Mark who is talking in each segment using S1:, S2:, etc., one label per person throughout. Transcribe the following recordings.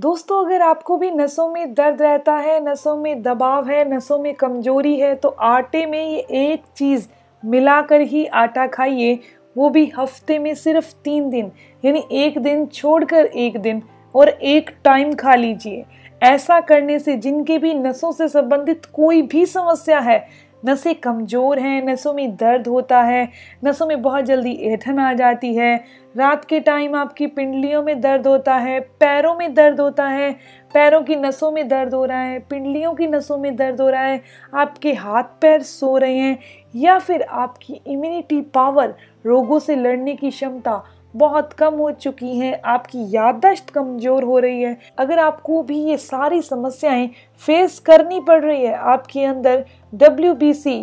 S1: दोस्तों अगर आपको भी नसों में दर्द रहता है नसों में दबाव है नसों में कमजोरी है तो आटे में ये एक चीज़ मिलाकर ही आटा खाइए वो भी हफ्ते में सिर्फ तीन दिन यानी एक दिन छोड़कर एक दिन और एक टाइम खा लीजिए ऐसा करने से जिनके भी नसों से संबंधित कोई भी समस्या है नसें कमज़ोर हैं नसों में दर्द होता है नसों में बहुत जल्दी ऐठन आ जाती है रात के टाइम आपकी पिंडलियों में दर्द होता है पैरों में दर्द होता है पैरों की नसों में दर्द हो रहा है पिंडलियों की नसों में दर्द हो रहा है आपके हाथ पैर सो रहे हैं या फिर आपकी इम्यूनिटी पावर रोगों से लड़ने की क्षमता बहुत कम हो चुकी हैं आपकी याददाश्त कमज़ोर हो रही है अगर आपको भी ये सारी समस्याएं फेस करनी पड़ रही है आपके अंदर डब्ल्यू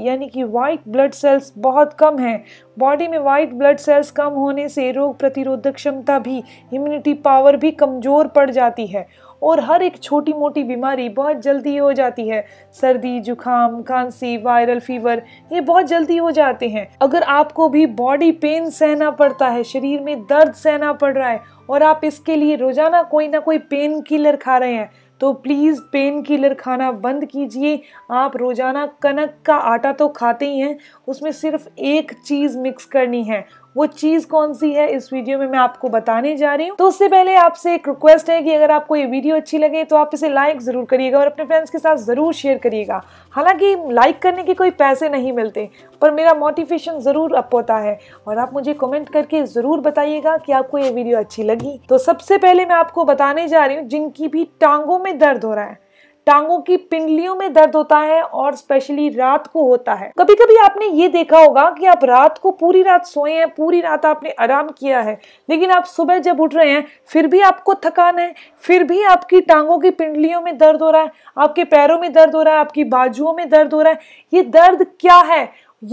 S1: यानी कि वाइट ब्लड सेल्स बहुत कम हैं बॉडी में वाइट ब्लड सेल्स कम होने से रोग प्रतिरोधक क्षमता भी इम्यूनिटी पावर भी कमज़ोर पड़ जाती है और हर एक छोटी मोटी बीमारी बहुत जल्दी हो जाती है सर्दी जुकाम खांसी वायरल फीवर ये बहुत जल्दी हो जाते हैं अगर आपको भी बॉडी पेन सहना पड़ता है शरीर में दर्द सहना पड़ रहा है और आप इसके लिए रोज़ाना कोई ना कोई पेन किलर खा रहे हैं तो प्लीज़ पेन किलर खाना बंद कीजिए आप रोज़ाना कनक का आटा तो खाते ही हैं उसमें सिर्फ एक चीज़ मिक्स करनी है वो चीज़ कौन सी है इस वीडियो में मैं आपको बताने जा रही हूँ तो उससे पहले आपसे एक रिक्वेस्ट है कि अगर आपको ये वीडियो अच्छी लगे तो आप इसे लाइक ज़रूर करिएगा और अपने फ्रेंड्स के साथ ज़रूर शेयर करिएगा हालांकि लाइक करने के कोई पैसे नहीं मिलते पर मेरा मोटिवेशन ज़रूर अप होता है और आप मुझे कमेंट करके ज़रूर बताइएगा कि आपको ये वीडियो अच्छी लगी तो सबसे पहले मैं आपको बताने जा रही हूँ जिनकी भी टांगों में दर्द हो रहा है टांगों की पिंडलियों में दर्द होता है और स्पेशली रात को होता है कभी कभी आपने ये देखा होगा कि आप रात को पूरी रात सोए हैं पूरी रात आपने आराम किया है लेकिन आप सुबह जब उठ रहे हैं फिर भी आपको थकान है फिर भी आपकी टांगों की पिंडलियों में दर्द हो रहा है आपके पैरों में दर्द हो रहा है आपकी बाजुओं में दर्द हो रहा है ये दर्द क्या है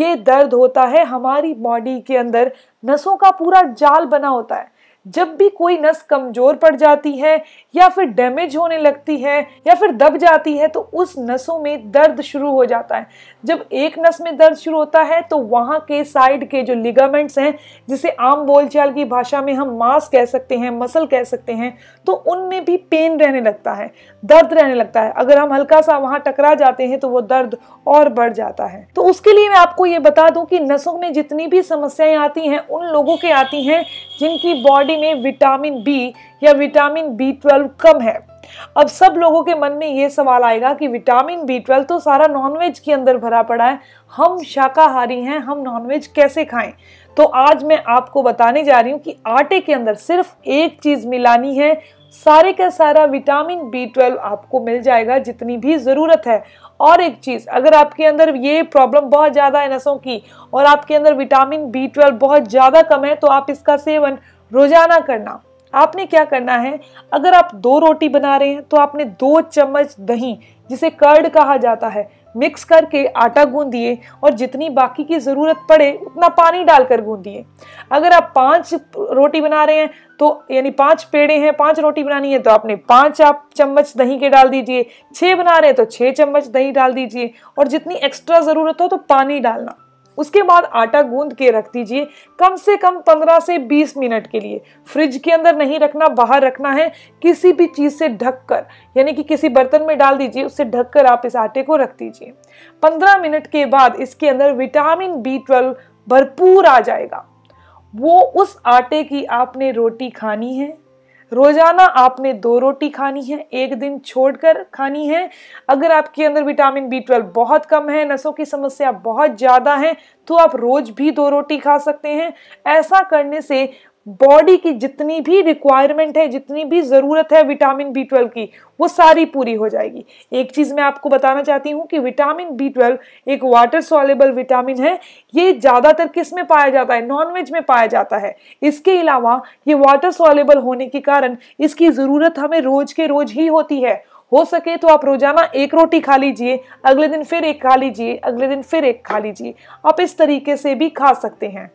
S1: ये दर्द होता है हमारी बॉडी के अंदर नसों का पूरा जाल बना होता है जब भी कोई नस कमज़ोर पड़ जाती है या फिर डैमेज होने लगती है या फिर दब जाती है तो उस नसों में दर्द शुरू हो जाता है जब एक नस में दर्द शुरू होता है तो वहाँ के साइड के जो लिगामेंट्स हैं जिसे आम बोलचाल की भाषा में हम मांस कह सकते हैं मसल कह सकते हैं तो उनमें भी पेन रहने लगता है दर्द रहने लगता है अगर हम हल्का सा वहाँ टकरा जाते हैं तो वो दर्द और बढ़ जाता है तो उसके लिए मैं आपको ये बता दूँ कि नसों में जितनी भी समस्याएं आती हैं उन लोगों के आती हैं जिनकी बॉडी बॉडी में विटामिन बी या विटामिन बी ट्वेल्व कम है अब सब लोगों के मन में ये सवाल आएगा कि विटामिन बी ट्वेल्व तो सारा नॉनवेज के अंदर भरा पड़ा है हम शाकाहारी हैं हम नॉनवेज कैसे खाएं तो आज मैं आपको बताने जा रही हूँ कि आटे के अंदर सिर्फ एक चीज़ मिलानी है सारे का सारा विटामिन बी ट्वेल्व आपको मिल जाएगा जितनी भी ज़रूरत है और एक चीज़ अगर आपके अंदर ये प्रॉब्लम बहुत ज़्यादा है नसों की और आपके अंदर विटामिन बी ट्वेल्व बहुत ज़्यादा कम है तो आप इसका सेवन रोजाना करना आपने क्या करना है अगर आप दो रोटी बना रहे हैं तो आपने दो चम्मच दही जिसे कर्ड कहा जाता है मिक्स करके आटा गूंदिए और जितनी बाकी की ज़रूरत पड़े उतना पानी डालकर गूंदिए अगर आप पांच रोटी बना रहे हैं तो यानी पांच पेड़े हैं पांच रोटी बनानी है तो आपने पांच आप चम्मच दही के डाल दीजिए छः बना रहे हैं तो छः चम्मच दही डाल दीजिए और जितनी एक्स्ट्रा ज़रूरत हो तो पानी डालना उसके बाद आटा गूंद के रख दीजिए कम से कम 15 से 20 मिनट के लिए फ्रिज के अंदर नहीं रखना बाहर रखना है किसी भी चीज़ से ढककर यानी कि किसी बर्तन में डाल दीजिए उससे ढककर आप इस आटे को रख दीजिए 15 मिनट के बाद इसके अंदर विटामिन बी ट्वेल्व भरपूर आ जाएगा वो उस आटे की आपने रोटी खानी है रोज़ाना आपने दो रोटी खानी है एक दिन छोड़कर खानी है अगर आपके अंदर विटामिन बी ट्वेल्व बहुत कम है नसों की समस्या बहुत ज़्यादा है तो आप रोज भी दो रोटी खा सकते हैं ऐसा करने से बॉडी की जितनी भी रिक्वायरमेंट है जितनी भी ज़रूरत है विटामिन बी ट्वेल्व की वो सारी पूरी हो जाएगी एक चीज़ मैं आपको बताना चाहती हूँ कि विटामिन बी ट्वेल्व एक वाटर सॉलेबल विटामिन है ये ज़्यादातर किस में पाया जाता है नॉनवेज में पाया जाता है इसके अलावा ये वाटर सॉलेबल होने के कारण इसकी ज़रूरत हमें रोज़ के रोज़ ही होती है हो सके तो आप रोजाना एक रोटी खा लीजिए अगले दिन फिर एक खा लीजिए अगले दिन फिर एक खा लीजिए आप इस तरीके से भी खा सकते हैं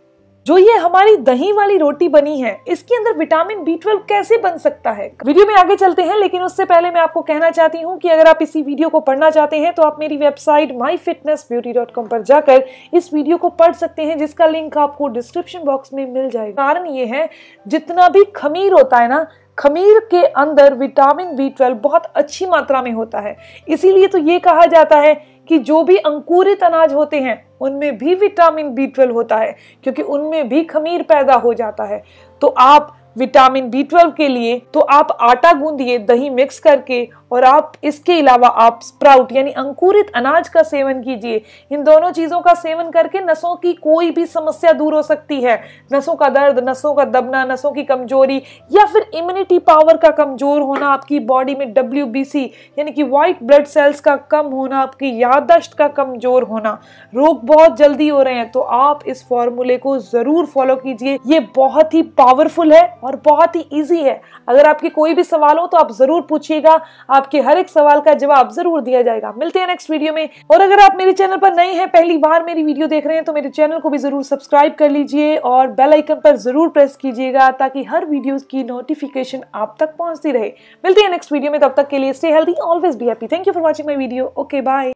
S1: जो ये हमारी दही वाली रोटी बनी है इसके अंदर विटामिन बी ट्वेल्व कैसे बन सकता है वीडियो में आगे चलते हैं लेकिन उससे पहले मैं आपको कहना चाहती हूँ कि अगर आप इसी वीडियो को पढ़ना चाहते हैं तो आप मेरी वेबसाइट myfitnessbeauty.com पर जाकर इस वीडियो को पढ़ सकते हैं जिसका लिंक आपको डिस्क्रिप्शन बॉक्स में मिल जाएगा कारण ये है जितना भी खमीर होता है ना खमीर के अंदर विटामिन बी ट्वेल्व बहुत अच्छी मात्रा में होता है इसीलिए तो ये कहा जाता है कि जो भी अंकुरित अनाज होते हैं उनमें भी विटामिन बी ट्वेल्व होता है क्योंकि उनमें भी खमीर पैदा हो जाता है तो आप विटामिन बी ट्वेल्व के लिए तो आप आटा गूंदिए दही मिक्स करके और आप इसके अलावा आप स्प्राउट यानी अंकुरित अनाज का सेवन कीजिए इन दोनों चीज़ों का सेवन करके नसों की कोई भी समस्या दूर हो सकती है नसों का दर्द नसों का दबना नसों की कमजोरी या फिर इम्यूनिटी पावर का कमजोर होना आपकी बॉडी में डब्ल्यू यानी कि वाइट ब्लड सेल्स का कम होना आपकी याददाश्त का कमजोर होना रोग बहुत जल्दी हो रहे हैं तो आप इस फॉर्मूले को ज़रूर फॉलो कीजिए ये बहुत ही पावरफुल है और बहुत ही ईजी है अगर आपके कोई भी सवाल हो तो आप ज़रूर पूछिएगा आपके हर एक सवाल का जवाब ज़रूर दिया जाएगा मिलते हैं नेक्स्ट वीडियो में और अगर आप मेरे चैनल पर नए हैं पहली बार मेरी वीडियो देख रहे हैं तो मेरे चैनल को भी ज़रूर सब्सक्राइब कर लीजिए और बेल आइकन पर ज़रूर प्रेस कीजिएगा ताकि हर वीडियो की नोटिफिकेशन आप तक पहुंचती रहे मिलते हैं नेक्स्ट वीडियो में तब तक के लिए stay healthy always be happy thank you for watching my video okay bye